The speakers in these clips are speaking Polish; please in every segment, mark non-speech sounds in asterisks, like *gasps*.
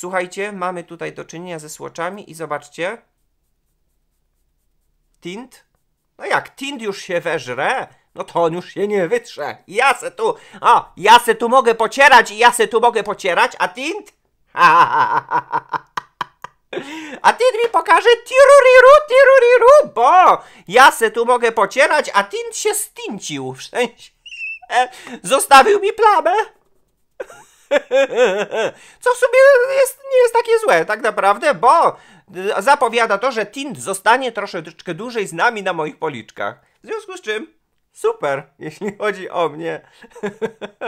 Słuchajcie, mamy tutaj do czynienia ze słoczami i zobaczcie. Tint. No jak tint już się weżre, no to on już się nie wytrze. Ja se tu, o, ja se tu mogę pocierać i ja se tu mogę pocierać, a tint? a tint mi pokaże tiruriru, tiruriru, bo ja se tu mogę pocierać, a tint się stincił. W sensie, e, zostawił mi plamę. *laughs* Co w sumie jest, nie jest takie złe, tak naprawdę, bo y, zapowiada to, że Tint zostanie troszeczkę dłużej z nami na moich policzkach. W związku z czym, super, *laughs* jeśli chodzi o mnie.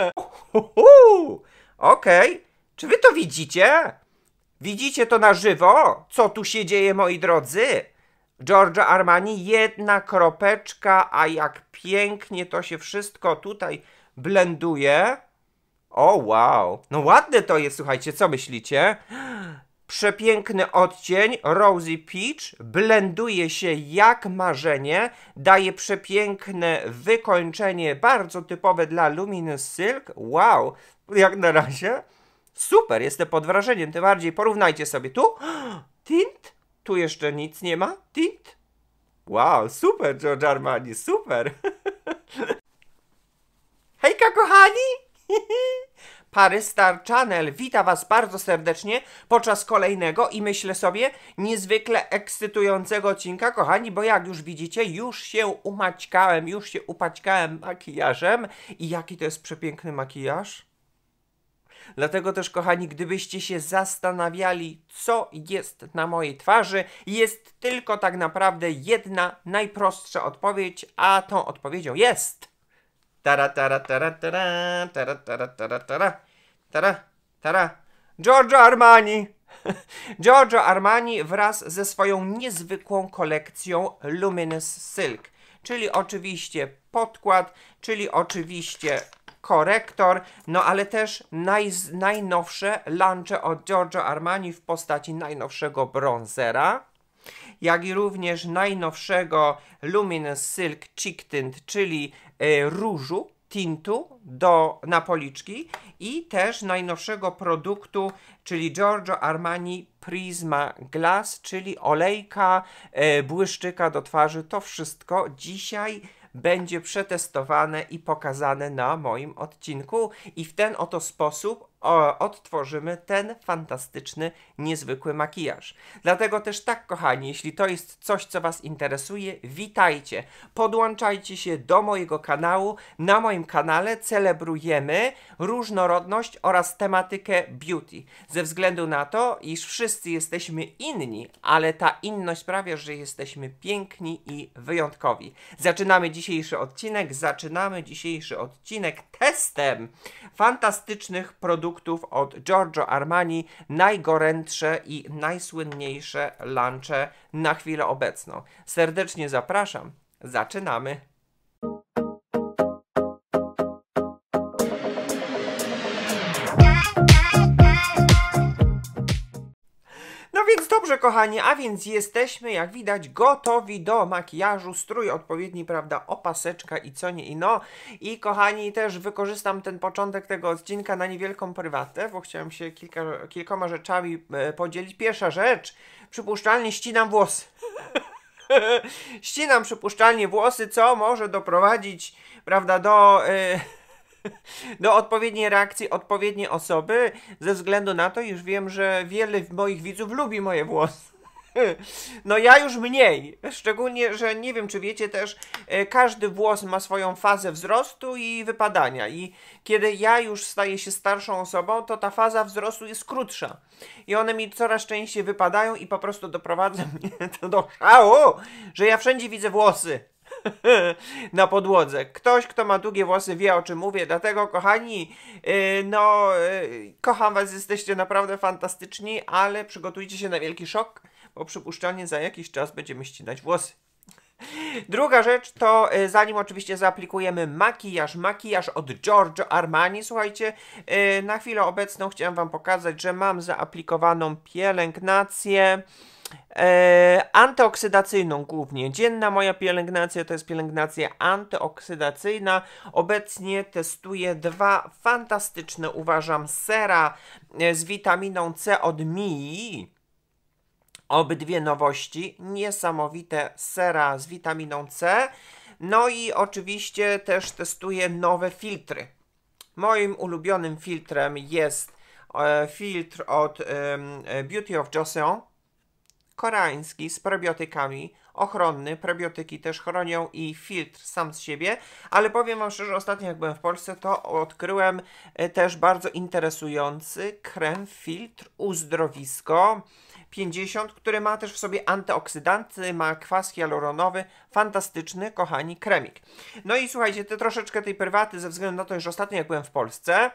*laughs* Okej, okay. czy wy to widzicie? Widzicie to na żywo? Co tu się dzieje, moi drodzy? Giorgio Armani, jedna kropeczka, a jak pięknie to się wszystko tutaj blenduje. O, wow. No ładne to jest, słuchajcie, co myślicie? Przepiękny odcień Rosy Peach blenduje się jak marzenie, daje przepiękne wykończenie, bardzo typowe dla Luminous Silk. Wow, jak na razie. Super, jestem pod wrażeniem, tym bardziej porównajcie sobie tu. *gasps* Tint? Tu jeszcze nic nie ma? Tint? Wow, super George Armani, super. *laughs* Hejka kochani! *laughs* Pary Star Channel wita Was bardzo serdecznie podczas kolejnego i myślę sobie niezwykle ekscytującego odcinka, kochani, bo jak już widzicie, już się umaćkałem, już się upaćkałem makijażem i jaki to jest przepiękny makijaż. Dlatego też, kochani, gdybyście się zastanawiali, co jest na mojej twarzy, jest tylko tak naprawdę jedna najprostsza odpowiedź, a tą odpowiedzią jest Tara, tara, tara, tara, tara, tara, tara, tara, tara, tara. Giorgio Armani! *laughs* Giorgio Armani wraz ze swoją niezwykłą kolekcją Luminous Silk, czyli oczywiście podkład, czyli oczywiście korektor, no ale też naj, najnowsze lunche od Giorgio Armani w postaci najnowszego bronzera, jak i również najnowszego Luminous Silk Cheek Tint, czyli E, różu, tintu do, na policzki i też najnowszego produktu, czyli Giorgio Armani Prisma Glass, czyli olejka, e, błyszczyka do twarzy. To wszystko dzisiaj będzie przetestowane i pokazane na moim odcinku i w ten oto sposób odtworzymy ten fantastyczny, niezwykły makijaż. Dlatego też tak, kochani, jeśli to jest coś, co Was interesuje, witajcie. Podłączajcie się do mojego kanału. Na moim kanale celebrujemy różnorodność oraz tematykę beauty. Ze względu na to, iż wszyscy jesteśmy inni, ale ta inność sprawia, że jesteśmy piękni i wyjątkowi. Zaczynamy dzisiejszy odcinek. Zaczynamy dzisiejszy odcinek testem fantastycznych produktów produktów od Giorgio Armani najgorętsze i najsłynniejsze lunche na chwilę obecną. Serdecznie zapraszam. Zaczynamy! Dobrze, kochani, a więc jesteśmy, jak widać, gotowi do makijażu. Strój odpowiedni, prawda, opaseczka i co nie i no. I kochani, też wykorzystam ten początek tego odcinka na niewielką prywatę, bo chciałem się kilka, kilkoma rzeczami e, podzielić. Pierwsza rzecz, przypuszczalnie ścinam włosy. *laughs* ścinam przypuszczalnie włosy, co może doprowadzić, prawda, do... E, do odpowiedniej reakcji odpowiedniej osoby, ze względu na to, iż wiem, że wiele moich widzów lubi moje włosy. *laughs* No ja już mniej, szczególnie, że nie wiem czy wiecie też, e, każdy włos ma swoją fazę wzrostu i wypadania i kiedy ja już staję się starszą osobą, to ta faza wzrostu jest krótsza i one mi coraz częściej wypadają i po prostu doprowadza *laughs* mnie to do szału, że ja wszędzie widzę włosy. *laughs* na podłodze. Ktoś, kto ma długie włosy, wie o czym mówię. Dlatego, kochani, y, no, y, kocham Was, jesteście naprawdę fantastyczni, ale przygotujcie się na wielki szok, bo przypuszczalnie za jakiś czas będziemy ścinać włosy. Druga rzecz to, y, zanim oczywiście zaaplikujemy makijaż, makijaż od Giorgio Armani, słuchajcie, na chwilę obecną chciałam Wam pokazać, że mam zaaplikowaną pielęgnację. E, antyoksydacyjną głównie. Dzienna moja pielęgnacja to jest pielęgnacja antyoksydacyjna. Obecnie testuję dwa fantastyczne, uważam, sera e, z witaminą C od Mii. Obydwie nowości, niesamowite sera z witaminą C. No i oczywiście też testuję nowe filtry. Moim ulubionym filtrem jest e, filtr od e, Beauty of Joseon koreański z prebiotykami, ochronny, prebiotyki też chronią i filtr sam z siebie, ale powiem Wam szczerze, ostatnio jak byłem w Polsce, to odkryłem e, też bardzo interesujący krem filtr uzdrowisko 50, który ma też w sobie antyoksydanty, ma kwas hialuronowy, fantastyczny, kochani, kremik. No i słuchajcie, te, troszeczkę tej prywaty, ze względu na to, że ostatnio jak byłem w Polsce,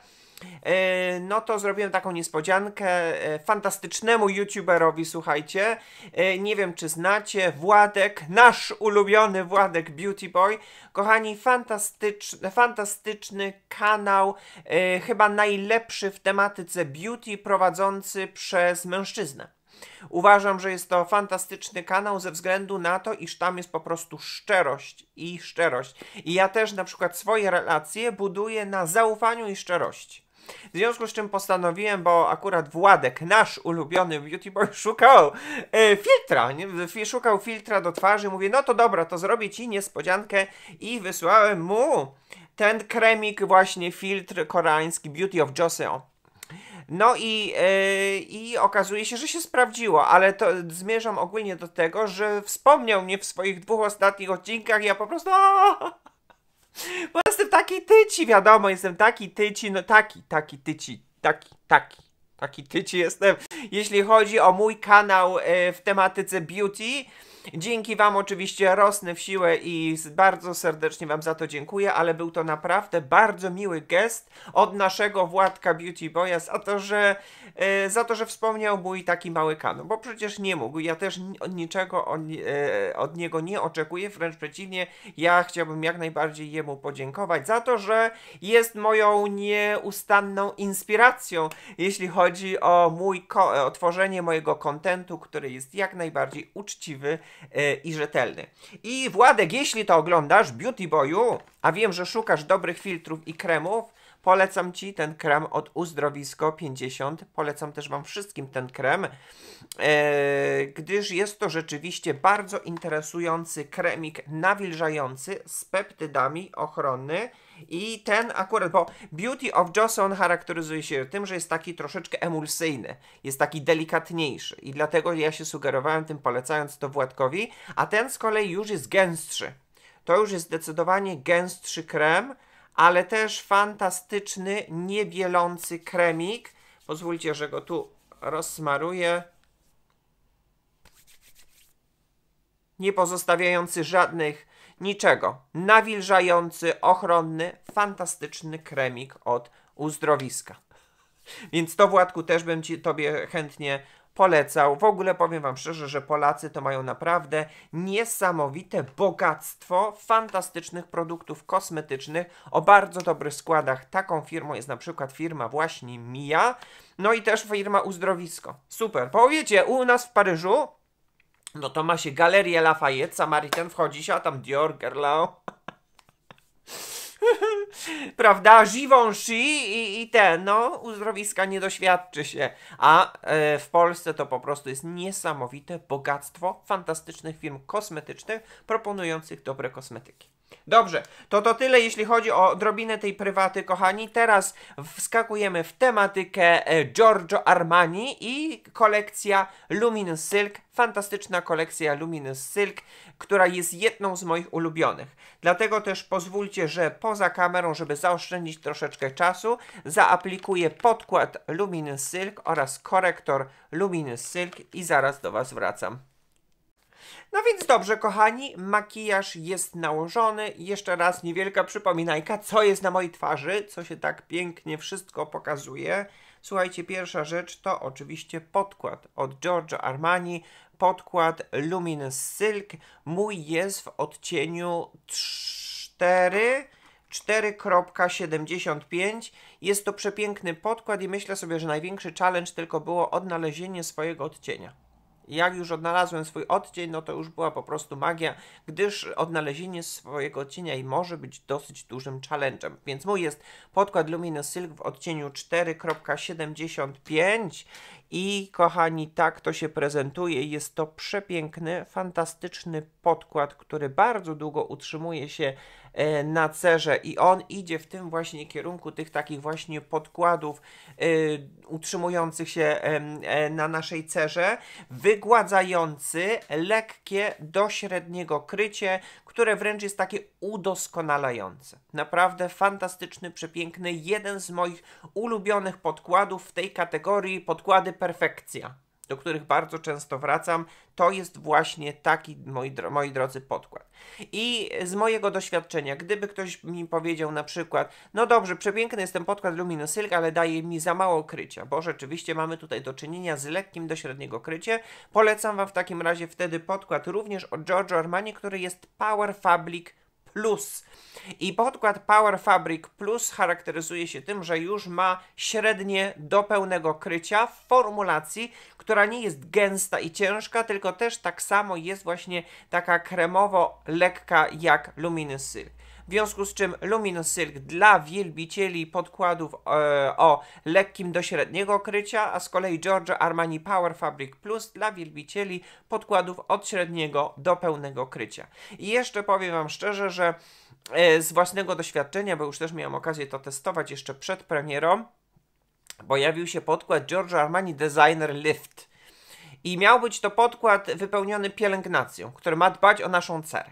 E, no to zrobiłem taką niespodziankę e, fantastycznemu youtuberowi, słuchajcie. E, nie wiem, czy znacie Władek, nasz ulubiony Władek Beauty Boy. Kochani, fantastyczny, fantastyczny kanał, chyba najlepszy w tematyce beauty prowadzący przez mężczyznę. Uważam, że jest to fantastyczny kanał ze względu na to, iż tam jest po prostu szczerość i szczerość. I ja też na przykład swoje relacje buduję na zaufaniu i szczerości. W związku z czym postanowiłem, bo akurat Władek, nasz ulubiony beauty boy, szukał e, filtra, nie? szukał filtra do twarzy. Mówię, no to dobra, to zrobię ci niespodziankę i wysłałem mu ten kremik właśnie, filtr koreański Beauty of Joseon. No i, yy, i okazuje się, że się sprawdziło, ale to zmierzam ogólnie do tego, że wspomniał mnie w swoich dwóch ostatnich odcinkach i ja po prostu. Aaa! Bo *laughs* jestem taki tyci, wiadomo, jestem taki tyci, no taki, taki tyci, taki, taki. Taki tyci jestem, jeśli chodzi o mój kanał y, w tematyce beauty. Dzięki Wam oczywiście rosnę w siłę i bardzo serdecznie Wam za to dziękuję, ale był to naprawdę bardzo miły gest od naszego Władka Beauty Boya za to, że, e, za to, że wspomniał mój taki mały kanon, bo przecież nie mógł. Ja też niczego od, e, od niego nie oczekuję, wręcz przeciwnie, ja chciałbym jak najbardziej jemu podziękować za to, że jest moją nieustanną inspiracją, jeśli chodzi o mój o tworzenie mojego kontentu, który jest jak najbardziej uczciwy E, i rzetelny. I Władek, jeśli to oglądasz, Beauty Boyu, a wiem, że szukasz dobrych filtrów i kremów, Polecam Ci ten krem od Uzdrowisko 50. Polecam też Wam wszystkim ten krem, e, gdyż jest to rzeczywiście bardzo interesujący kremik nawilżający z peptydami ochronny. I ten akurat, bo Beauty of Johnson charakteryzuje się tym, że jest taki troszeczkę emulsyjny, jest taki delikatniejszy i dlatego ja się sugerowałem tym polecając to Władkowi, a ten z kolei już jest gęstszy. To już jest zdecydowanie gęstszy krem, ale też fantastyczny, niebielący kremik. Pozwólcie, że go tu rozsmaruję. Nie pozostawiający żadnych niczego. Nawilżający, ochronny, fantastyczny kremik od uzdrowiska. Więc to Władku też bym ci, tobie chętnie polecał. W ogóle powiem Wam szczerze, że Polacy to mają naprawdę niesamowite bogactwo fantastycznych produktów kosmetycznych o bardzo dobrych składach. Taką firmą jest na przykład firma właśnie Mia, no i też firma Uzdrowisko. Super. Powiecie, u nas w Paryżu no to ma się galerię Lafayette, Samaritan wchodzi się, a tam Dior, Guerlain, *laughs* Prawda? Givenchy i, i ten, no, uzdrowiska nie doświadczy się. A e, w Polsce to po prostu jest niesamowite bogactwo fantastycznych firm kosmetycznych proponujących dobre kosmetyki. Dobrze, to to tyle jeśli chodzi o odrobinę tej prywaty, kochani. Teraz wskakujemy w tematykę e, Giorgio Armani i kolekcja Luminous Silk. Fantastyczna kolekcja Luminous Silk, która jest jedną z moich ulubionych. Dlatego też pozwólcie, że poza kamerą, żeby zaoszczędzić troszeczkę czasu, zaaplikuję podkład Luminous Silk oraz korektor Luminous Silk i zaraz do Was wracam. No więc dobrze, kochani, makijaż jest nałożony. Jeszcze raz niewielka przypominajka, co jest na mojej twarzy, co się tak pięknie wszystko pokazuje. Słuchajcie, pierwsza rzecz to oczywiście podkład od Giorgio Armani, podkład Luminous Silk. Mój jest w odcieniu 4. 4.75. Jest to przepiękny podkład i myślę sobie, że największy challenge tylko było odnalezienie swojego odcienia jak już odnalazłem swój odcień, no to już była po prostu magia, gdyż odnalezienie swojego odcienia i może być dosyć dużym challenge'em. Więc mój jest podkład Luminous Silk w odcieniu 4.75 i kochani, tak to się prezentuje. Jest to przepiękny, fantastyczny podkład, który bardzo długo utrzymuje się e, na cerze i on idzie w tym właśnie kierunku tych takich właśnie podkładów e, utrzymujących się e, na naszej cerze, wygładzający lekkie do średniego krycie, które wręcz jest takie udoskonalające. Naprawdę fantastyczny, przepiękny, jeden z moich ulubionych podkładów w tej kategorii podkłady perfekcja do których bardzo często wracam, to jest właśnie taki, moi, dro moi drodzy, podkład. I z mojego doświadczenia, gdyby ktoś mi powiedział na przykład, no dobrze, przepiękny jest ten podkład Luminosilk, ale daje mi za mało krycia, bo rzeczywiście mamy tutaj do czynienia z lekkim do średniego krycie, polecam Wam w takim razie wtedy podkład również od Giorgio Armani, który jest Power Fabric Plus. I podkład Power Fabric Plus charakteryzuje się tym, że już ma średnie do pełnego krycia w formulacji, która nie jest gęsta i ciężka, tylko też tak samo jest właśnie taka kremowo lekka jak Luminous Silk w związku z czym Luminous Silk dla wielbicieli podkładów e, o lekkim do średniego krycia, a z kolei Giorgio Armani Power Fabric Plus dla wielbicieli podkładów od średniego do pełnego krycia. I jeszcze powiem Wam szczerze, że e, z własnego doświadczenia, bo już też miałem okazję to testować jeszcze przed premierą, pojawił się podkład Giorgio Armani Designer Lift. I miał być to podkład wypełniony pielęgnacją, który ma dbać o naszą cerę.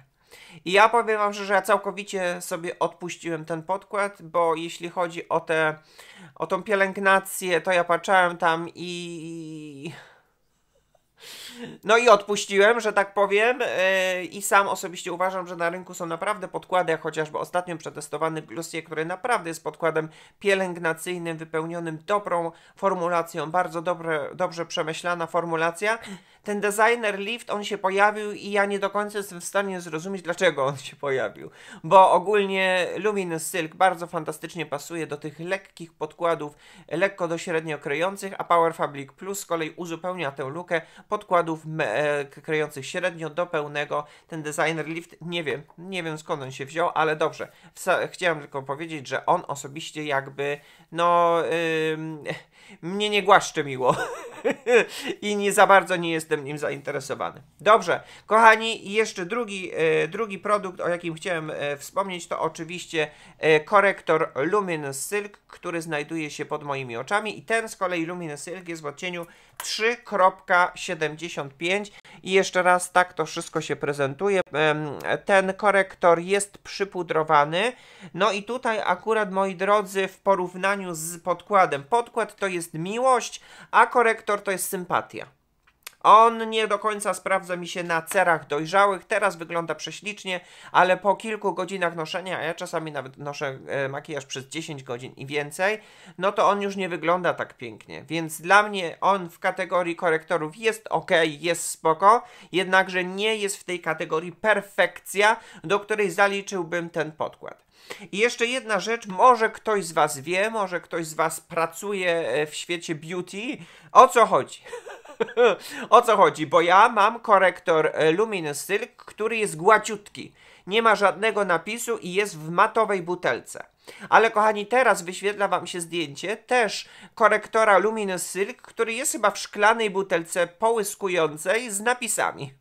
I ja powiem Wam, że, że ja całkowicie sobie odpuściłem ten podkład, bo jeśli chodzi o tę, o tą pielęgnację, to ja patrzałem tam i... No i odpuściłem, że tak powiem, e, i sam osobiście uważam, że na rynku są naprawdę podkłady, jak chociażby ostatnio przetestowany Glossier, który naprawdę jest podkładem pielęgnacyjnym, wypełnionym dobrą formulacją, bardzo dobre, dobrze przemyślana formulacja ten designer lift, on się pojawił i ja nie do końca jestem w stanie zrozumieć, dlaczego on się pojawił. Bo ogólnie Luminous Silk bardzo fantastycznie pasuje do tych lekkich podkładów, lekko do średnio kryjących, a Power Fabric Plus z kolei uzupełnia tę lukę podkładów e, kryjących średnio do pełnego. Ten designer lift, nie wiem, nie wiem skąd on się wziął, ale dobrze. chciałem tylko powiedzieć, że on osobiście jakby, no... Yy, mnie nie głaszczy miło *laughs* i nie za bardzo nie jestem nim zainteresowany. Dobrze, kochani, jeszcze drugi, e, drugi produkt, o jakim chciałem e, wspomnieć, to oczywiście e, korektor Lumin Silk, który znajduje się pod moimi oczami i ten z kolei Lumin Silk jest w odcieniu 3.75 i jeszcze raz tak to wszystko się prezentuje. Ten korektor jest przypudrowany, no i tutaj akurat, moi drodzy, w porównaniu z podkładem, podkład to jest miłość, a korektor to jest sympatia. On nie do końca sprawdza mi się na cerach dojrzałych. Teraz wygląda prześlicznie, ale po kilku godzinach noszenia, a ja czasami nawet noszę e, makijaż przez 10 godzin i więcej, no to on już nie wygląda tak pięknie. Więc dla mnie on w kategorii korektorów jest ok, jest spoko, jednakże nie jest w tej kategorii perfekcja, do której zaliczyłbym ten podkład. I jeszcze jedna rzecz, może ktoś z Was wie, może ktoś z Was pracuje e, w świecie beauty. O co chodzi? *laughs* *laughs* o co chodzi? Bo ja mam korektor e, Lumin który jest gładziutki. Nie ma żadnego napisu i jest w matowej butelce. Ale kochani, teraz wyświetla Wam się zdjęcie też korektora Luminous Silk, który jest chyba w szklanej butelce połyskującej z napisami.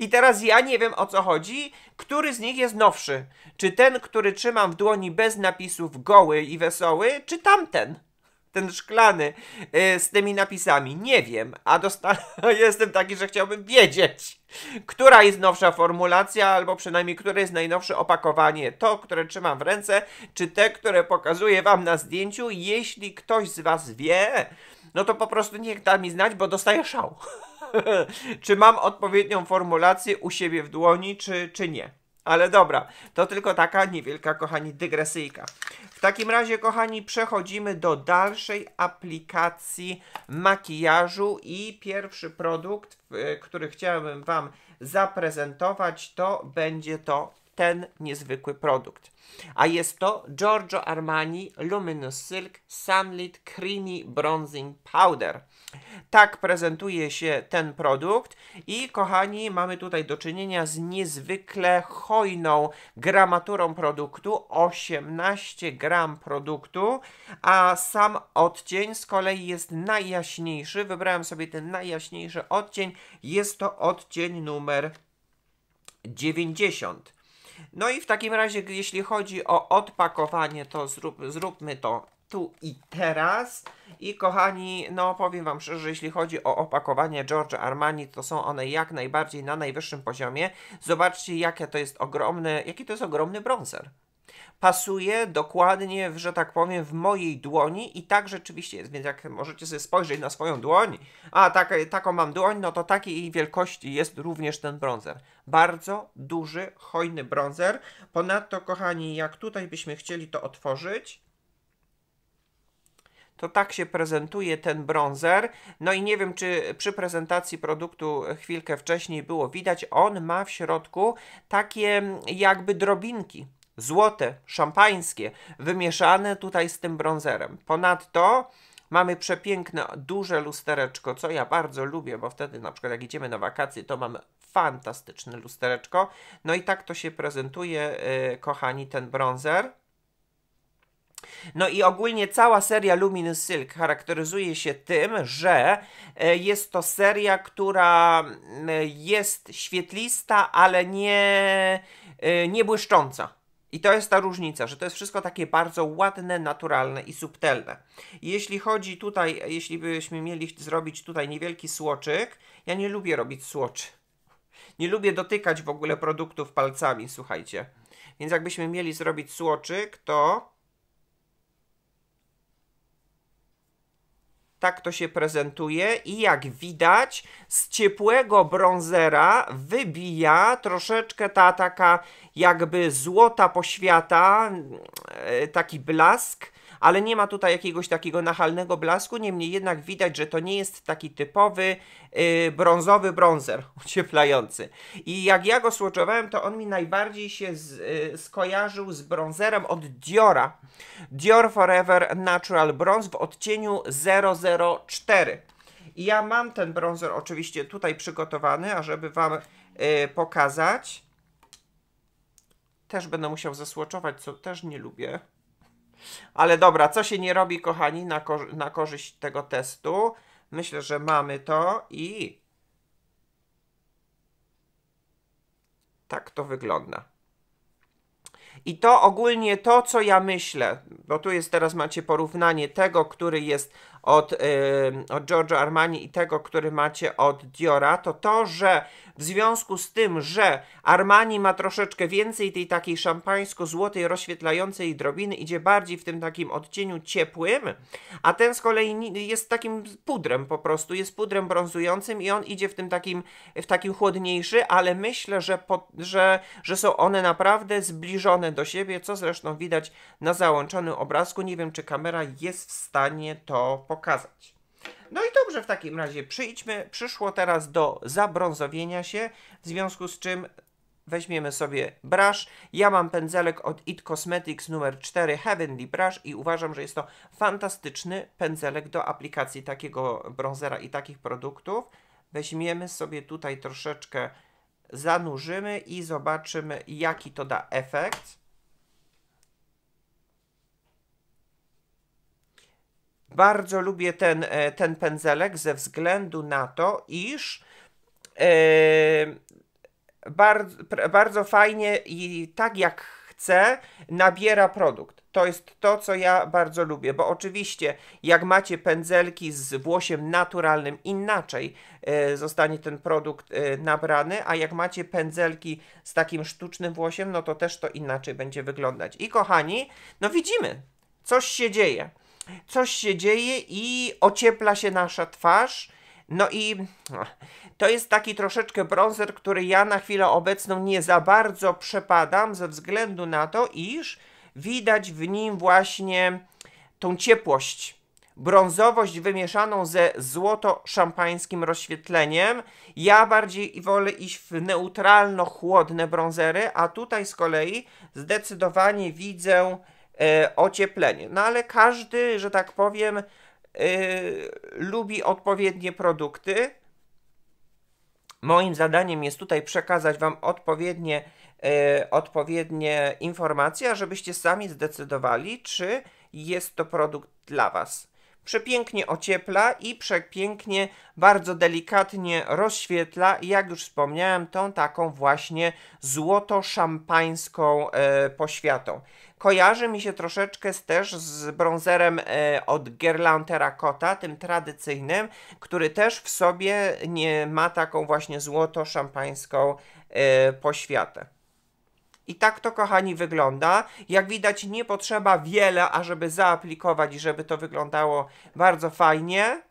I teraz ja nie wiem o co chodzi, który z nich jest nowszy. Czy ten, który trzymam w dłoni bez napisów goły i wesoły, czy tamten? ten szklany e, z tymi napisami? Nie wiem, a *laughs* jestem taki, że chciałbym wiedzieć, która jest nowsza formulacja, albo przynajmniej które jest najnowsze opakowanie. To, które trzymam w ręce, czy te, które pokazuję Wam na zdjęciu. Jeśli ktoś z Was wie, no to po prostu niech da mi znać, bo dostaję szał. *laughs* czy mam odpowiednią formulację u siebie w dłoni, czy, czy nie. Ale dobra, to tylko taka niewielka, kochani, dygresyjka. W takim razie, kochani, przechodzimy do dalszej aplikacji makijażu i pierwszy produkt, e, który chciałbym Wam zaprezentować, to będzie to ten niezwykły produkt. A jest to Giorgio Armani Luminous Silk Sunlit Creamy Bronzing Powder. Tak prezentuje się ten produkt i kochani, mamy tutaj do czynienia z niezwykle hojną gramaturą produktu, 18 gram produktu, a sam odcień z kolei jest najjaśniejszy. Wybrałem sobie ten najjaśniejszy odcień, jest to odcień numer 90. No i w takim razie, jeśli chodzi o odpakowanie, to zrób, zróbmy to tu i teraz. I kochani, no powiem Wam szczerze, jeśli chodzi o opakowanie Giorgio Armani, to są one jak najbardziej na najwyższym poziomie. Zobaczcie, jakie to jest ogromne, jaki to jest ogromny bronzer pasuje dokładnie, w, że tak powiem, w mojej dłoni i tak rzeczywiście jest, więc jak możecie sobie spojrzeć na swoją dłoń, a tak, taką mam dłoń, no to takiej wielkości jest również ten bronzer. Bardzo duży, hojny bronzer. Ponadto, kochani, jak tutaj byśmy chcieli to otworzyć, to tak się prezentuje ten bronzer. No i nie wiem, czy przy prezentacji produktu chwilkę wcześniej było widać, on ma w środku takie jakby drobinki złote, szampańskie, wymieszane tutaj z tym bronzerem. Ponadto mamy przepiękne, duże lustereczko, co ja bardzo lubię, bo wtedy na przykład jak idziemy na wakacje, to mamy fantastyczne lustereczko. No i tak to się prezentuje, yy, kochani, ten bronzer. No i ogólnie cała seria Luminous Silk charakteryzuje się tym, że e, jest to seria, która jest świetlista, ale nie, e, nie błyszcząca. I to jest ta różnica, że to jest wszystko takie bardzo ładne, naturalne i subtelne. Jeśli chodzi tutaj, e, jeśli byśmy mieli zrobić tutaj niewielki słoczyk, ja nie lubię robić słoczy. Nie lubię dotykać w ogóle produktów palcami, słuchajcie. Więc jakbyśmy mieli zrobić słoczyk, to tak to się prezentuje i jak widać z ciepłego bronzera wybija troszeczkę ta taka jakby złota poświata, e, taki blask, ale nie ma tutaj jakiegoś takiego nachalnego blasku, niemniej jednak widać, że to nie jest taki typowy yy, brązowy bronzer *laughs* ocieplający. I jak ja go słoczowałem, to on mi najbardziej się z, yy, skojarzył z bronzerem od Diora. Dior Forever Natural Bronze w odcieniu 004. I ja mam ten bronzer oczywiście tutaj przygotowany, ażeby Wam yy, pokazać. Też będę musiał zasłoczować, co też nie lubię. Ale dobra, co się nie robi, kochani, na, na korzyść tego testu? Myślę, że mamy to i tak to wygląda. I to ogólnie to, co ja myślę, bo tu jest teraz macie porównanie tego, który jest od, yy, od Giorgio Armani i tego, który macie od Diora, to to, że w związku z tym, że Armani ma troszeczkę więcej tej takiej szampańsko-złotej, rozświetlającej drobiny, idzie bardziej w tym takim odcieniu ciepłym, a ten z kolei jest takim pudrem po prostu, jest pudrem brązującym i on idzie w tym takim, w takim chłodniejszy, ale myślę, że, po, że, że są one naprawdę zbliżone do siebie, co zresztą widać na załączonym obrazku. Nie wiem, czy kamera jest w stanie to pokazać pokazać. No i dobrze, w takim razie przyjdźmy. Przyszło teraz do zabrązowienia się, w związku z czym weźmiemy sobie brush. Ja mam pędzelek od IT Cosmetics numer 4 Heavenly Brush i uważam, że jest to fantastyczny pędzelek do aplikacji takiego bronzera i takich produktów. Weźmiemy sobie tutaj troszeczkę, zanurzymy i zobaczymy jaki to da efekt. Bardzo lubię ten, e, ten pędzelek ze względu na to, iż e, bardzo, bardzo fajnie i tak jak chcę, nabiera produkt. To jest to, co ja bardzo lubię, bo oczywiście, jak macie pędzelki z włosiem naturalnym, inaczej e, zostanie ten produkt e, nabrany, a jak macie pędzelki z takim sztucznym włosiem, no to też to inaczej będzie wyglądać. I kochani, no widzimy, coś się dzieje coś się dzieje i ociepla się nasza twarz. No i to jest taki troszeczkę bronzer, który ja na chwilę obecną nie za bardzo przepadam ze względu na to, iż widać w nim właśnie tą ciepłość, brązowość wymieszaną ze złoto-szampańskim rozświetleniem. Ja bardziej wolę iść w neutralno-chłodne brązery, a tutaj z kolei zdecydowanie widzę E, ocieplenie. No ale każdy, że tak powiem, e, lubi odpowiednie produkty. Moim zadaniem jest tutaj przekazać Wam odpowiednie, e, odpowiednie informacje, żebyście sami zdecydowali, czy jest to produkt dla Was przepięknie ociepla i przepięknie, bardzo delikatnie rozświetla, jak już wspomniałem, tą taką właśnie złoto-szampańską e, poświatą. Kojarzy mi się troszeczkę z, też z brązerem e, od Guerlain Terracotta, tym tradycyjnym, który też w sobie nie ma taką właśnie złoto-szampańską e, poświatę. I tak to, kochani, wygląda. Jak widać, nie potrzeba wiele, ażeby zaaplikować i żeby to wyglądało bardzo fajnie.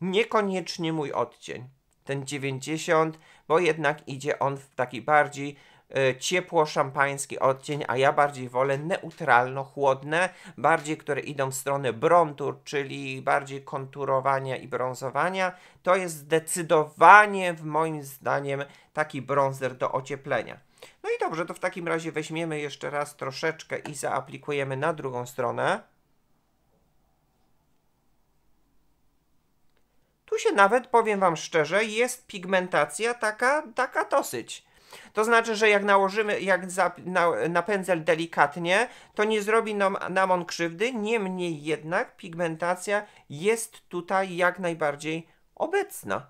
Niekoniecznie mój odcień, ten 90, bo jednak idzie on w taki bardziej e, ciepło-szampański odcień, a ja bardziej wolę neutralno-chłodne, bardziej, które idą w stronę brontur, czyli bardziej konturowania i brązowania. To jest zdecydowanie, w moim zdaniem, taki bronzer do ocieplenia. No i dobrze, to w takim razie weźmiemy jeszcze raz troszeczkę i zaaplikujemy na drugą stronę. Tu się nawet, powiem Wam szczerze, jest pigmentacja taka, taka dosyć. To znaczy, że jak nałożymy, jak za, na, na, pędzel delikatnie, to nie zrobi nam, nam on krzywdy, niemniej jednak pigmentacja jest tutaj jak najbardziej obecna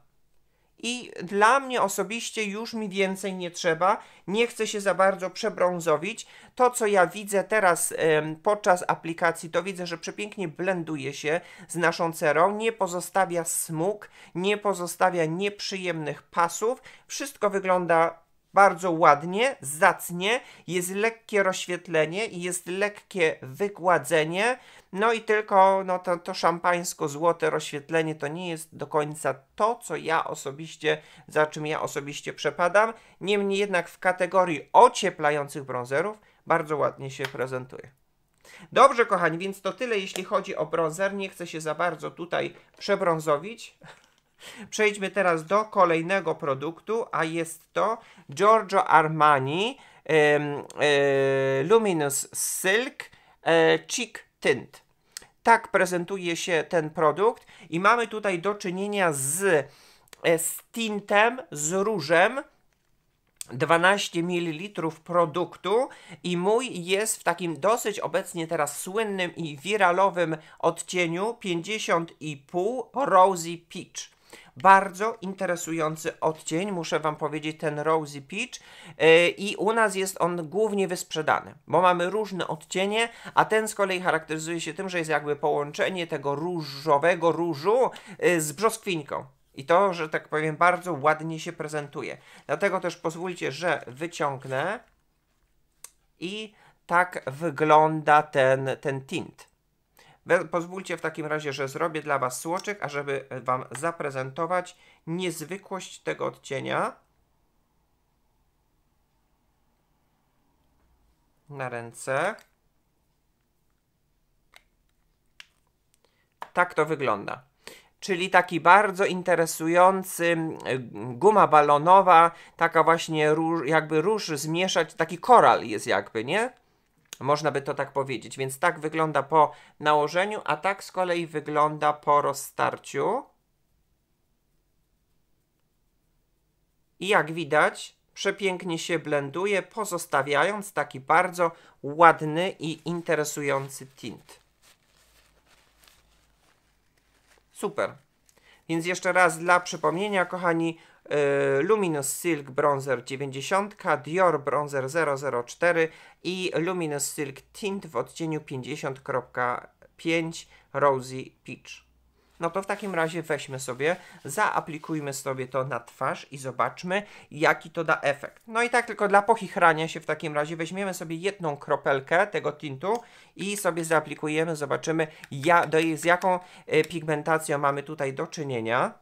i dla mnie osobiście już mi więcej nie trzeba. Nie chcę się za bardzo przebrązowić. To, co ja widzę teraz podczas aplikacji, to widzę, że przepięknie blenduje się z naszą cerą, nie pozostawia smug, nie pozostawia nieprzyjemnych pasów. Wszystko wygląda bardzo ładnie, zacnie, jest lekkie rozświetlenie, jest lekkie wygładzenie, no i tylko no, to, to szampańsko złote rozświetlenie to nie jest do końca to, co ja osobiście, za czym ja osobiście przepadam. Niemniej jednak w kategorii ocieplających bronzerów bardzo ładnie się prezentuje. Dobrze, kochani, więc to tyle, jeśli chodzi o bronzer. Nie chcę się za bardzo tutaj przebrązowić. *laughs* Przejdźmy teraz do kolejnego produktu, a jest to Giorgio Armani e, Luminous Silk e, Cheek Tint tak prezentuje się ten produkt i mamy tutaj do czynienia z e, tintem, z różem, 12 ml produktu i mój jest w takim dosyć obecnie teraz słynnym i wiralowym odcieniu 50,5 Rosy Peach. Bardzo interesujący odcień, muszę Wam powiedzieć, ten Rosy Peach e, i u nas jest on głównie wysprzedany, bo mamy różne odcienie, a ten z kolei charakteryzuje się tym, że jest jakby połączenie tego różowego różu e, z brzoskwinką. I to, że tak powiem, bardzo ładnie się prezentuje. Dlatego też pozwólcie, że wyciągnę i tak wygląda ten, ten tint. Pozwólcie w takim razie, że zrobię dla Was słoczek, ażeby Wam zaprezentować niezwykłość tego odcienia. Na ręce. Tak to wygląda czyli taki bardzo interesujący guma balonowa, taka właśnie róż, jakby róż zmieszać, taki koral jest jakby, nie? Można by to tak powiedzieć. Więc tak wygląda po nałożeniu, a tak z kolei wygląda po rozstarciu. I jak widać, przepięknie się blenduje, pozostawiając taki bardzo ładny i interesujący tint. Super. Więc jeszcze raz dla przypomnienia, kochani, Y, Luminous Silk Bronzer 90, Dior Bronzer 004 i Luminous Silk Tint w odcieniu 50.5 Rosy Peach. No to w takim razie weźmy sobie, zaaplikujmy sobie to na twarz i zobaczmy, jaki to da efekt. No i tak tylko dla pochichrania się w takim razie weźmiemy sobie jedną kropelkę tego tintu i sobie zaaplikujemy, zobaczymy ja, do, z jaką y, pigmentacją mamy tutaj do czynienia.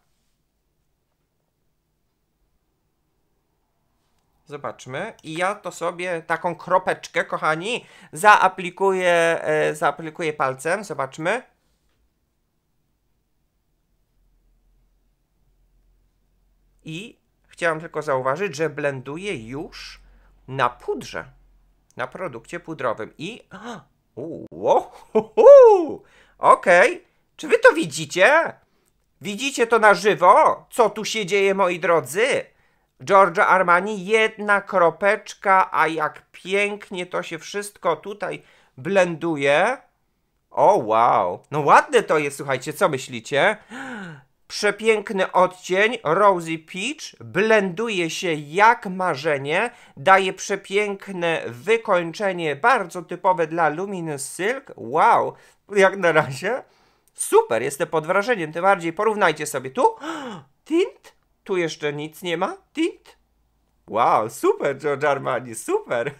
Zobaczmy. I ja to sobie taką kropeczkę, kochani, zaaplikuję, e, zaaplikuję palcem. Zobaczmy. I chciałam tylko zauważyć, że blenduję już na pudrze, na produkcie pudrowym. I... Uuu, okej. Okay. Czy wy to widzicie? Widzicie to na żywo? Co tu się dzieje, moi drodzy? Giorgio Armani, jedna kropeczka, a jak pięknie to się wszystko tutaj blenduje. O, wow. No ładne to jest, słuchajcie, co myślicie? Przepiękny odcień Rosy Peach blenduje się jak marzenie, daje przepiękne wykończenie, bardzo typowe dla Luminous Silk. Wow, jak na razie super, jestem pod wrażeniem, tym bardziej porównajcie sobie tu *gasps* tint tu jeszcze nic nie ma? Tint? Wow, super George Armani, super.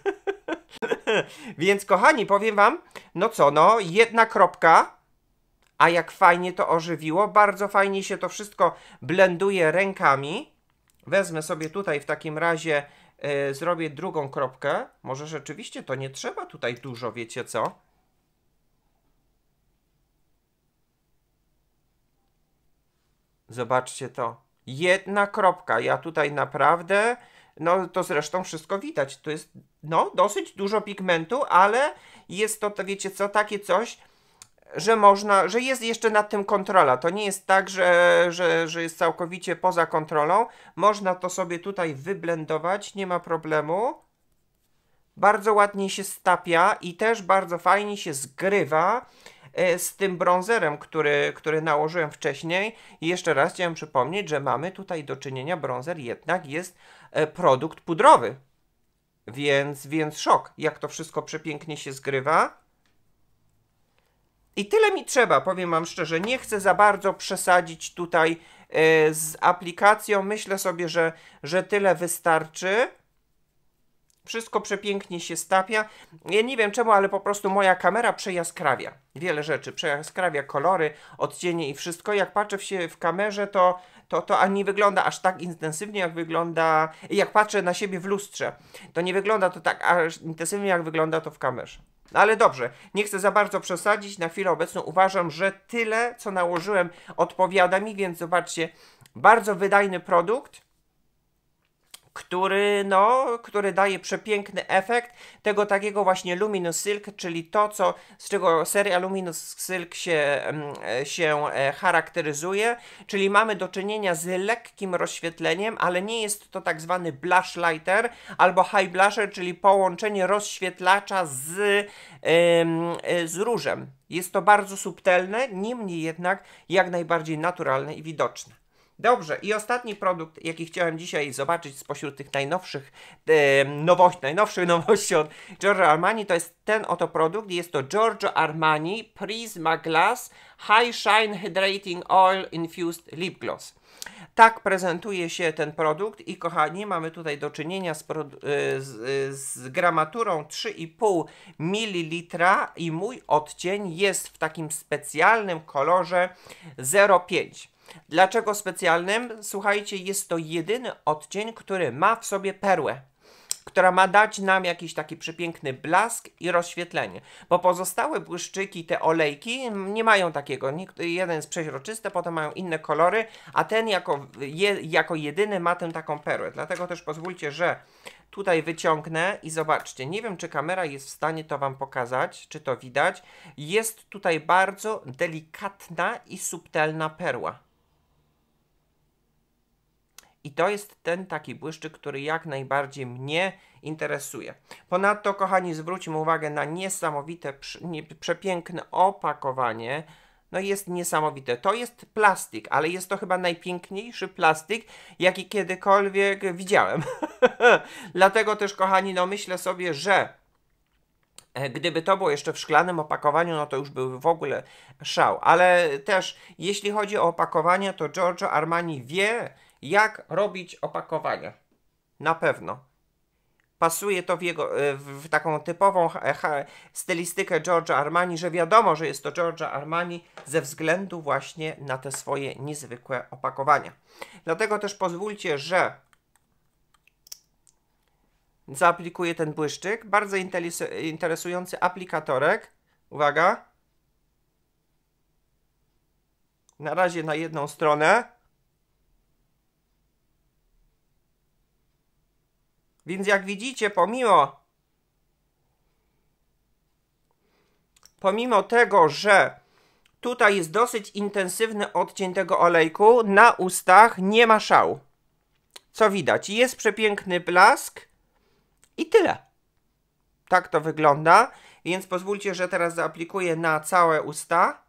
*laughs* Więc kochani, powiem wam, no co, no jedna kropka, a jak fajnie to ożywiło, bardzo fajnie się to wszystko blenduje rękami. Wezmę sobie tutaj w takim razie, y, zrobię drugą kropkę. Może rzeczywiście to nie trzeba tutaj dużo, wiecie co? Zobaczcie to. Jedna kropka. Ja tutaj naprawdę, no to zresztą wszystko widać. To jest, no, dosyć dużo pigmentu, ale jest to, to wiecie co, takie coś, że można, że jest jeszcze nad tym kontrola. To nie jest tak, że, że, że jest całkowicie poza kontrolą. Można to sobie tutaj wyblendować, nie ma problemu. Bardzo ładnie się stapia i też bardzo fajnie się zgrywa. E, z tym bronzerem, który, który nałożyłem wcześniej. I jeszcze raz chciałem przypomnieć, że mamy tutaj do czynienia, bronzer jednak jest e, produkt pudrowy. Więc, więc szok, jak to wszystko przepięknie się zgrywa. I tyle mi trzeba, powiem Wam szczerze. Nie chcę za bardzo przesadzić tutaj e, z aplikacją. Myślę sobie, że, że tyle wystarczy. Wszystko przepięknie się stapia. Ja nie wiem czemu, ale po prostu moja kamera przejaskrawia. Wiele rzeczy. Przejaskrawia kolory, odcienie i wszystko. Jak patrzę się w kamerze, to, to, to ani wygląda aż tak intensywnie, jak wygląda... Jak patrzę na siebie w lustrze, to nie wygląda to tak aż intensywnie, jak wygląda to w kamerze. No ale dobrze, nie chcę za bardzo przesadzić. Na chwilę obecną uważam, że tyle, co nałożyłem, odpowiada mi, więc zobaczcie, bardzo wydajny produkt który, no, który daje przepiękny efekt tego takiego właśnie Luminous Silk, czyli to, co, z czego seria Luminous Silk się, mm, się e, charakteryzuje, czyli mamy do czynienia z lekkim rozświetleniem, ale nie jest to tak zwany blush lighter albo high blusher, czyli połączenie rozświetlacza z, e, z różem. Jest to bardzo subtelne, niemniej jednak jak najbardziej naturalne i widoczne. Dobrze, i ostatni produkt, jaki chciałem dzisiaj zobaczyć spośród tych najnowszych e, nowości, najnowszych *laughs* nowości od Giorgio Armani, to jest ten oto produkt. Jest to Giorgio Armani Prisma Glass High Shine Hydrating Oil Infused Lip Gloss. Tak prezentuje się ten produkt i kochani, mamy tutaj do czynienia z, e, z, e, z gramaturą 3,5 ml i mój odcień jest w takim specjalnym kolorze 0,5. Dlaczego specjalnym? Słuchajcie, jest to jedyny odcień, który ma w sobie perłę, która ma dać nam jakiś taki przepiękny blask i rozświetlenie, bo pozostałe błyszczyki, te olejki nie mają takiego. Jeden jest przeźroczysty, potem mają inne kolory, a ten jako, je, jako jedyny ma tę taką perłę. Dlatego też pozwólcie, że tutaj wyciągnę i zobaczcie. Nie wiem, czy kamera jest w stanie to Wam pokazać, czy to widać. Jest tutaj bardzo delikatna i subtelna perła. I to jest ten taki błyszczyk, który jak najbardziej mnie interesuje. Ponadto, kochani, zwróćmy uwagę na niesamowite, przepiękne opakowanie. No jest niesamowite. To jest plastik, ale jest to chyba najpiękniejszy plastik, jaki kiedykolwiek widziałem. *laughs* Dlatego też, kochani, no myślę sobie, że e, Gdyby to było jeszcze w szklanym opakowaniu, no to już był w ogóle szał. Ale też, jeśli chodzi o opakowania, to Giorgio Armani wie, jak robić opakowanie. Na pewno. Pasuje to w, jego, e, w taką typową e, stylistykę Giorgio Armani, że wiadomo, że jest to Giorgio Armani ze względu właśnie na te swoje niezwykłe opakowania. Dlatego też pozwólcie, że zaaplikuję ten błyszczyk. Bardzo interesujący aplikatorek. Uwaga. Na razie na jedną stronę. Więc jak widzicie, pomimo pomimo tego, że tutaj jest dosyć intensywny odcień tego olejku, na ustach nie ma szału. Co widać? Jest przepiękny blask i tyle. Tak to wygląda, więc pozwólcie, że teraz zaaplikuję na całe usta.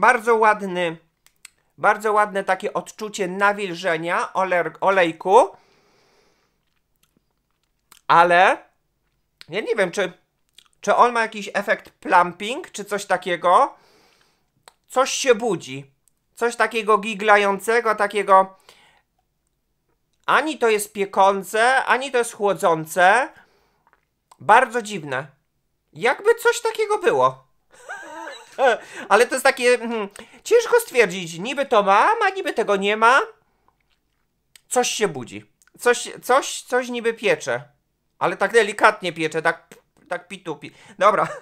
Bardzo ładny, bardzo ładne takie odczucie nawilżenia olejku. Ale ja nie wiem, czy, czy on ma jakiś efekt plumping, czy coś takiego. Coś się budzi. Coś takiego giglającego, takiego... Ani to jest piekące, ani to jest chłodzące. Bardzo dziwne. Jakby coś takiego było. *laughs* Ale to jest takie. Hmm, ciężko stwierdzić, niby to mam, a niby tego nie ma. Coś się budzi. Coś, coś, coś niby piecze. Ale tak delikatnie piecze, tak tak pitupi. Dobra, *laughs*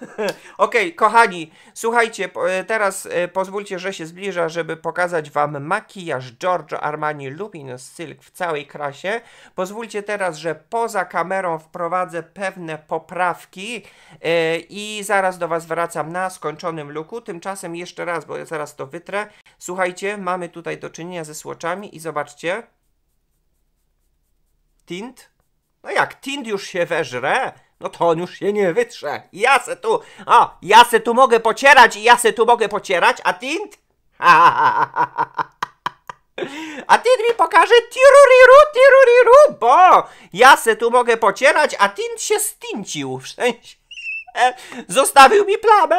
okej, okay, kochani, słuchajcie, e, teraz e, pozwólcie, że się zbliża, żeby pokazać Wam makijaż Giorgio Armani Luminous Silk w całej krasie. Pozwólcie teraz, że poza kamerą wprowadzę pewne poprawki e, i zaraz do Was wracam na skończonym luku. Tymczasem jeszcze raz, bo ja zaraz to wytrę. Słuchajcie, mamy tutaj do czynienia ze słoczami i zobaczcie. Tint? No jak, tint już się weżre? no to on już się nie wytrze. Ja se tu, o, ja se tu mogę pocierać i ja se tu mogę pocierać, a tint? A tint mi pokaże tiruriru, tiruriru, bo ja se tu mogę pocierać, a tint się stincił. W sensie, e, zostawił mi plamę.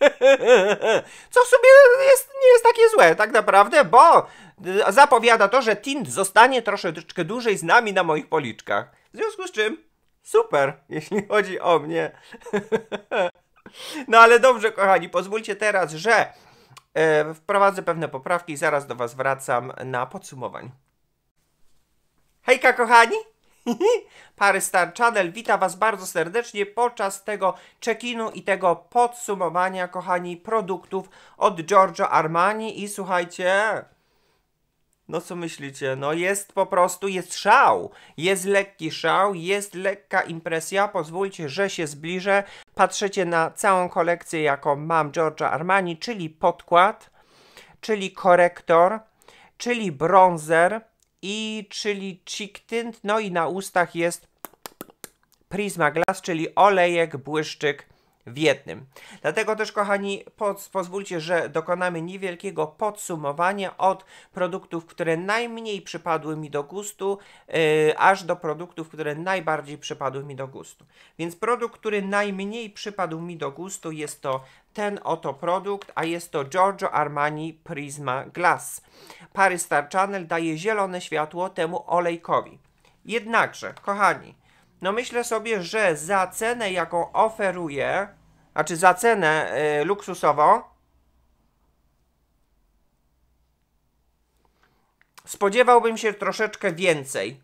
*laughs* Co w sobie jest, nie jest takie złe, tak naprawdę, bo e, zapowiada to, że Tint zostanie troszeczkę dłużej z nami na moich policzkach. W związku z czym super, jeśli chodzi o mnie. *laughs* no ale dobrze, kochani, pozwólcie teraz, że e, wprowadzę pewne poprawki i zaraz do Was wracam na podsumowanie. Hejka, kochani! *laughs* Pary Star Channel wita Was bardzo serdecznie podczas tego check-inu i tego podsumowania, kochani, produktów od Giorgio Armani i słuchajcie, no co myślicie? No jest po prostu, jest szał. Jest lekki szał, jest lekka impresja. Pozwólcie, że się zbliżę. Patrzycie na całą kolekcję, jaką mam Giorgia Armani, czyli podkład, czyli korektor, czyli bronzer i czyli cheek tint. No i na ustach jest Prisma Glass, czyli olejek, błyszczyk w jednym. Dlatego też, kochani, pozwólcie, że dokonamy niewielkiego podsumowania od produktów, które najmniej przypadły mi do gustu, yy, aż do produktów, które najbardziej przypadły mi do gustu. Więc produkt, który najmniej przypadł mi do gustu, jest to ten oto produkt, a jest to Giorgio Armani Prisma Glass. Paris Star Channel daje zielone światło temu olejkowi. Jednakże, kochani, no myślę sobie, że za cenę, jaką oferuje, a czy za cenę y, luksusową, spodziewałbym się troszeczkę więcej.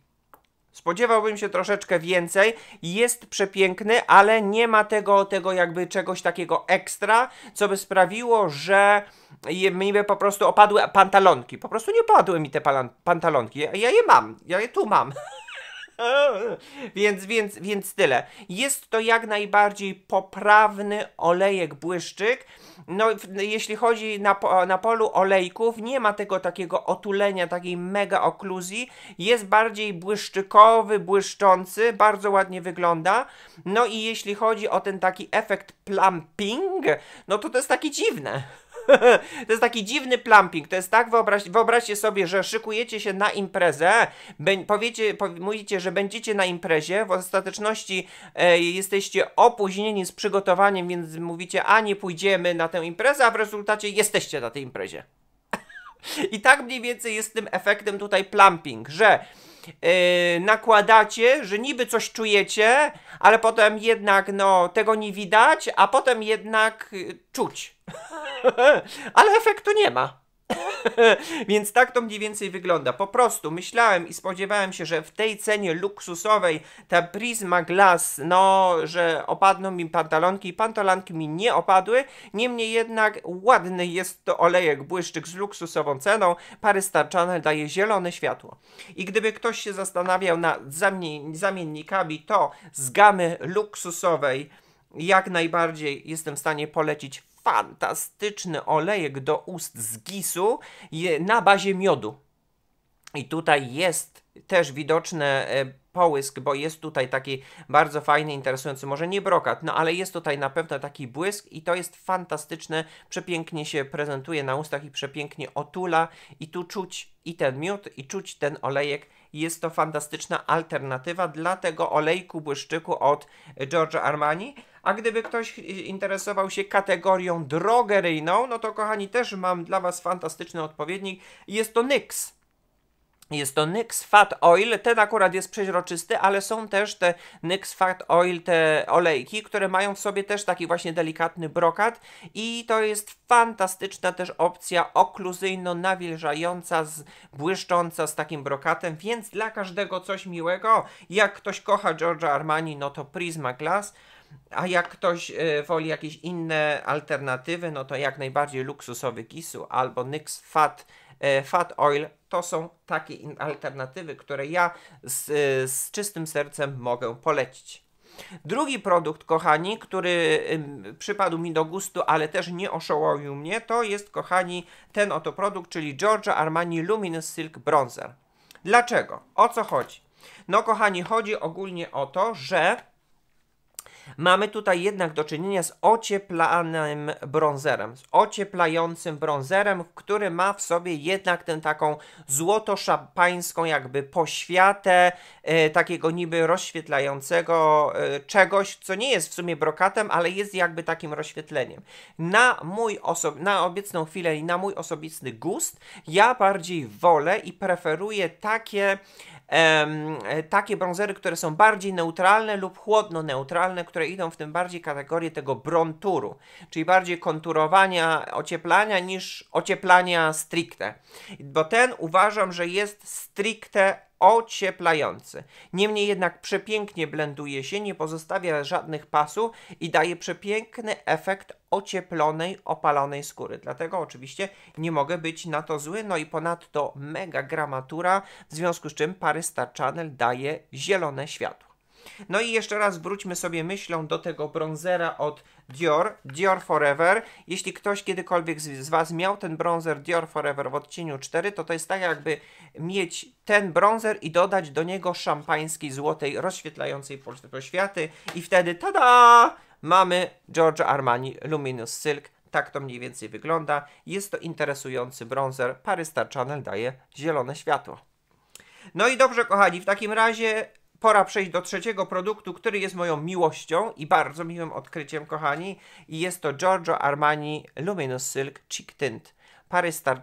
Spodziewałbym się troszeczkę więcej. Jest przepiękny, ale nie ma tego, tego jakby czegoś takiego ekstra, co by sprawiło, że mi by po prostu opadły pantalonki. Po prostu nie opadły mi te pantalonki. Ja, ja je mam. Ja je tu mam. *laughs* więc, więc, więc tyle. Jest to jak najbardziej poprawny olejek błyszczyk. No, jeśli chodzi na, na polu olejków, nie ma tego takiego otulenia, takiej mega okluzji. Jest bardziej błyszczykowy, błyszczący, bardzo ładnie wygląda. No i jeśli chodzi o ten taki efekt plumping, no to to jest takie dziwne. *laughs* to jest taki dziwny plumping. To jest tak, wyobraź, wyobraźcie sobie, że szykujecie się na imprezę, powiecie, mówicie, że będziecie na imprezie, w ostateczności e, jesteście opóźnieni z przygotowaniem, więc mówicie, a nie pójdziemy na tę imprezę, a w rezultacie jesteście na tej imprezie. *laughs* I tak mniej więcej jest tym efektem tutaj plumping, że Yy, nakładacie, że niby coś czujecie, ale potem jednak no, tego nie widać, a potem jednak yy, czuć. *laughs* Ale efektu nie ma. *laughs* Więc tak to mniej więcej wygląda. Po prostu myślałem i spodziewałem się, że w tej cenie luksusowej ta Prisma Glass, no, że opadną mi pantalonki i pantalonki mi nie opadły. Niemniej jednak ładny jest to olejek błyszczyk z luksusową ceną. Pary starczane daje zielone światło. I gdyby ktoś się zastanawiał nad zamiennikami, to z gamy luksusowej jak najbardziej jestem w stanie polecić fantastyczny olejek do ust z gisu na bazie miodu. I tutaj jest też widoczny e, połysk, bo jest tutaj taki bardzo fajny, interesujący, może nie brokat, no ale jest tutaj na pewno taki błysk i to jest fantastyczne, przepięknie się prezentuje na ustach i przepięknie otula i tu czuć i ten miód i czuć ten olejek. Jest to fantastyczna alternatywa dla tego olejku błyszczyku od Giorgio Armani. A gdyby ktoś interesował się kategorią drogeryjną, no to kochani, też mam dla Was fantastyczny odpowiednik. Jest to NYX. Jest to NYX Fat Oil, ten akurat jest przeźroczysty, ale są też te NYX Fat Oil, te olejki, które mają w sobie też taki właśnie delikatny brokat i to jest fantastyczna też opcja okluzyjno-nawilżająca, błyszcząca z takim brokatem, więc dla każdego coś miłego. Jak ktoś kocha Giorgio Armani, no to Prisma Glass, a jak ktoś y, woli jakieś inne alternatywy, no to jak najbardziej luksusowy Kisu albo NYX Fat, y, Fat Oil to są takie alternatywy, które ja z, y, z czystym sercem mogę polecić. Drugi produkt, kochani, który przypadł mi do gustu, ale też nie oszołomił mnie, to jest, kochani, ten oto produkt, czyli Giorgio Armani Luminous Silk Bronzer. Dlaczego? O co chodzi? No, kochani, chodzi ogólnie o to, że Mamy tutaj jednak do czynienia z ocieplanym bronzerem, z ocieplającym bronzerem, który ma w sobie jednak tę taką złoto szapańską jakby poświatę e, takiego niby rozświetlającego e, czegoś, co nie jest w sumie brokatem, ale jest jakby takim rozświetleniem. Na mój oso- na obecną chwilę i na mój osobisty gust ja bardziej wolę i preferuję takie takie bronzery, które są bardziej neutralne lub chłodno neutralne, które idą w tym bardziej kategorię tego bronturu, czyli bardziej konturowania ocieplania niż ocieplania stricte. Bo ten uważam, że jest stricte ocieplający. Niemniej jednak przepięknie blenduje się, nie pozostawia żadnych pasów i daje przepiękny efekt ocieplonej, opalonej skóry. Dlatego oczywiście nie mogę być na to zły. No i ponadto mega gramatura, w związku z czym Paris Star Channel daje zielone światło. No i jeszcze raz wróćmy sobie myślą do tego bronzera od Dior, Dior Forever. Jeśli ktoś kiedykolwiek z Was miał ten bronzer Dior Forever w odcieniu 4, to to jest tak jakby mieć ten bronzer i dodać do niego szampańskiej złotej rozświetlającej poświaty i wtedy tada! Mamy Giorgio Armani Luminous Silk tak to mniej więcej wygląda. Jest to interesujący bronzer. Star Channel daje zielone światło. No i dobrze, kochani, w takim razie pora przejść do trzeciego produktu, który jest moją miłością i bardzo miłym odkryciem, kochani. I jest to Giorgio Armani Luminous Silk Cheek Tint. Pary Star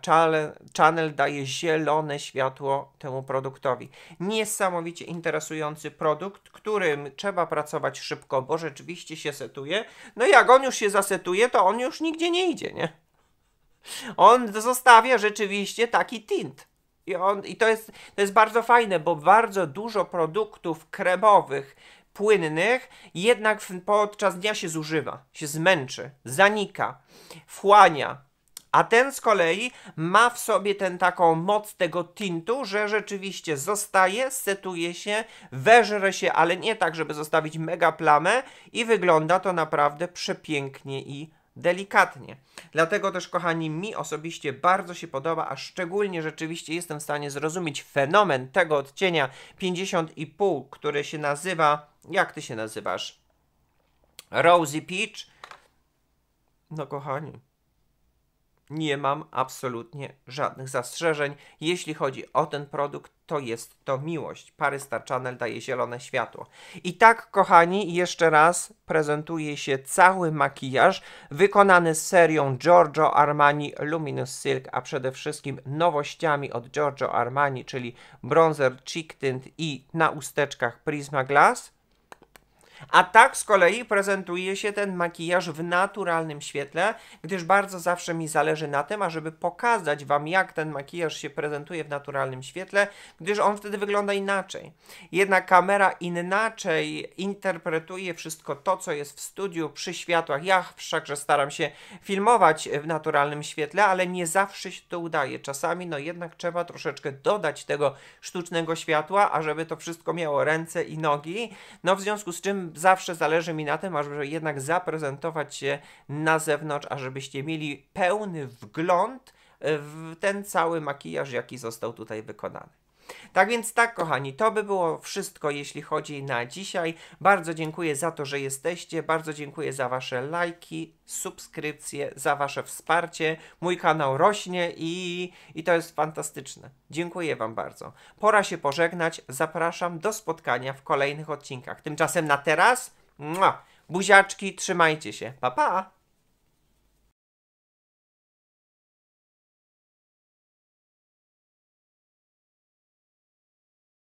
Channel daje zielone światło temu produktowi. Niesamowicie interesujący produkt, którym trzeba pracować szybko, bo rzeczywiście się setuje. No jak on już się zasetuje, to on już nigdzie nie idzie, nie? On zostawia rzeczywiście taki tint. I, on, i to, jest, to jest bardzo fajne, bo bardzo dużo produktów kremowych, płynnych, jednak podczas dnia się zużywa, się zmęczy, zanika, wchłania. A ten z kolei ma w sobie ten taką moc tego tintu, że rzeczywiście zostaje, setuje się, weżre się, ale nie tak, żeby zostawić mega plamę i wygląda to naprawdę przepięknie i delikatnie. Dlatego też, kochani, mi osobiście bardzo się podoba, a szczególnie rzeczywiście jestem w stanie zrozumieć fenomen tego odcienia 50,5, który się nazywa. Jak ty się nazywasz? Rosy Peach? No, kochani nie mam absolutnie żadnych zastrzeżeń. Jeśli chodzi o ten produkt, to jest to miłość. Star Channel daje zielone światło. I tak, kochani, jeszcze raz prezentuje się cały makijaż wykonany serią Giorgio Armani Luminous Silk, a przede wszystkim nowościami od Giorgio Armani, czyli bronzer Cheek Tint i na usteczkach Prisma Glass. A tak z kolei prezentuje się ten makijaż w naturalnym świetle, gdyż bardzo zawsze mi zależy na tym, ażeby pokazać Wam, jak ten makijaż się prezentuje w naturalnym świetle, gdyż on wtedy wygląda inaczej. Jednak kamera inaczej interpretuje wszystko to, co jest w studiu, przy światłach. Ja wszakże staram się filmować w naturalnym świetle, ale nie zawsze się to udaje. Czasami no jednak trzeba troszeczkę dodać tego sztucznego światła, ażeby to wszystko miało ręce i nogi. No w związku z czym zawsze zależy mi na tym, ażeby jednak zaprezentować się na zewnątrz, ażebyście mieli pełny wgląd w ten cały makijaż, jaki został tutaj wykonany. Tak więc tak, kochani, to by było wszystko, jeśli chodzi na dzisiaj. Bardzo dziękuję za to, że jesteście, bardzo dziękuję za Wasze lajki, subskrypcje, za Wasze wsparcie. Mój kanał rośnie i, i to jest fantastyczne. Dziękuję Wam bardzo. Pora się pożegnać. Zapraszam do spotkania w kolejnych odcinkach. Tymczasem na teraz, mua, buziaczki, trzymajcie się. Pa, pa!